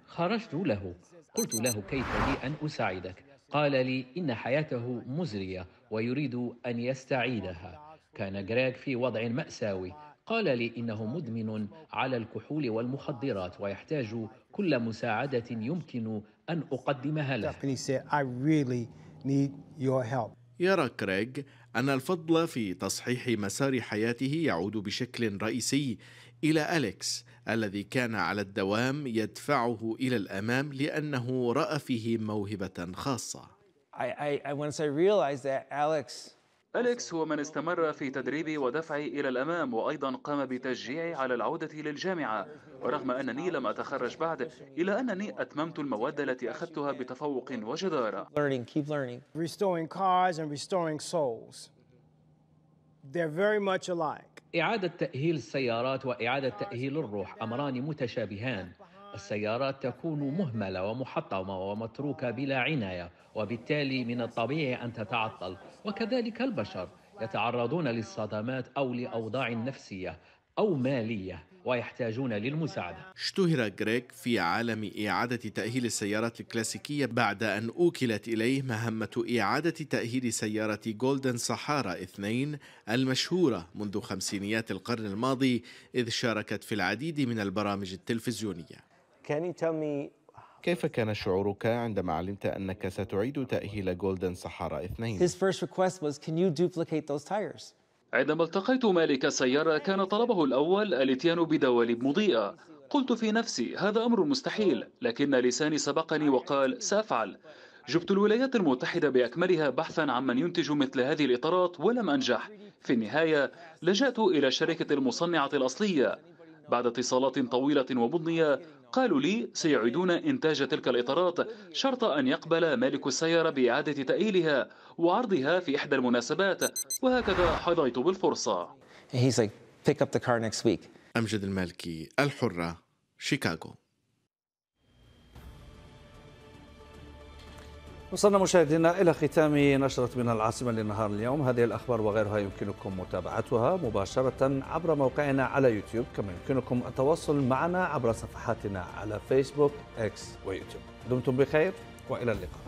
خرجت له قلت له كيف لي أن أساعدك قال لي إن حياته مزرية ويريد أن يستعيدها كان غريغ في وضع مأساوي قال لي إنه مدمن على الكحول والمخدرات ويحتاج كل مساعدة يمكن أن أقدمها له يرى كريغ أن الفضل في تصحيح مسار حياته يعود بشكل رئيسي إلى أليكس الذي كان على الدوام يدفعه إلى الأمام لأنه رأى فيه موهبة خاصة. I, I, I, once I realized that Alex أليكس هو من استمر في تدريبي ودفعي إلى الأمام وأيضا قام بتشجيعي على العودة للجامعة ورغم أنني لم أتخرج بعد إلا أنني أتممت المواد التي أخذتها بتفوق وجدارة إعادة تأهيل السيارات وإعادة تأهيل الروح أمران متشابهان السيارات تكون مهمله ومحطمه ومتروكه بلا عنايه وبالتالي من الطبيعي ان تتعطل وكذلك البشر يتعرضون للصدمات او لاوضاع نفسيه أو مالية ويحتاجون للمساعدة اشتهر غريك في عالم إعادة تأهيل السيارات الكلاسيكية بعد أن أوكلت إليه مهمة إعادة تأهيل سيارة جولدن صحارى اثنين المشهورة منذ خمسينيات القرن الماضي إذ شاركت في العديد من البرامج التلفزيونية كيف كان شعورك عندما علمت أنك ستعيد تأهيل جولدن صحارى اثنين؟ His first request was, can you duplicate those tires? عندما التقيت مالك السيارة كان طلبه الأول الاتيان بدوالب مضيئة قلت في نفسي هذا أمر مستحيل لكن لساني سبقني وقال سأفعل جبت الولايات المتحدة بأكملها بحثا عمن ينتج مثل هذه الإطارات ولم أنجح في النهاية لجأت إلى شركة المصنعة الأصلية بعد اتصالات طويلة ومضنية قالوا لي سيعيدون إنتاج تلك الإطارات شرط أن يقبل مالك السيارة بإعادة تأهيلها وعرضها في إحدى المناسبات وهكذا حظيت بالفرصة أمجد المالكي الحرة شيكاغو وصلنا مشاهدينا إلى ختام نشرة من العاصمة لنهار اليوم هذه الأخبار وغيرها يمكنكم متابعتها مباشرة عبر موقعنا على يوتيوب كما يمكنكم التواصل معنا عبر صفحاتنا على فيسبوك إكس ويوتيوب دمتم بخير وإلى اللقاء